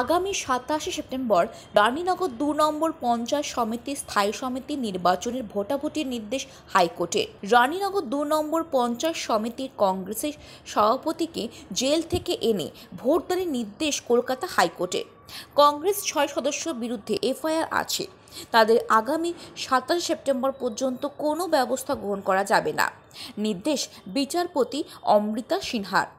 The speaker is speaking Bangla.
আগামী সাতাশে সেপ্টেম্বর রানীনগর দু নম্বর পঞ্চায়েত সমিতির স্থায়ী সমিতি নির্বাচনের ভোটাভুটির নির্দেশ হাইকোর্টে রানীনগর দু নম্বর পঞ্চায়েত সমিতির কংগ্রেসের সভাপতিকে জেল থেকে এনে ভোটদানের নির্দেশ কলকাতা হাইকোর্টে কংগ্রেস ছয় সদস্য বিরুদ্ধে এফআইআর আছে তাদের আগামী সাতাশ সেপ্টেম্বর পর্যন্ত কোনো ব্যবস্থা গ্রহণ করা যাবে না নির্দেশ বিচারপতি অমৃতা সিনহার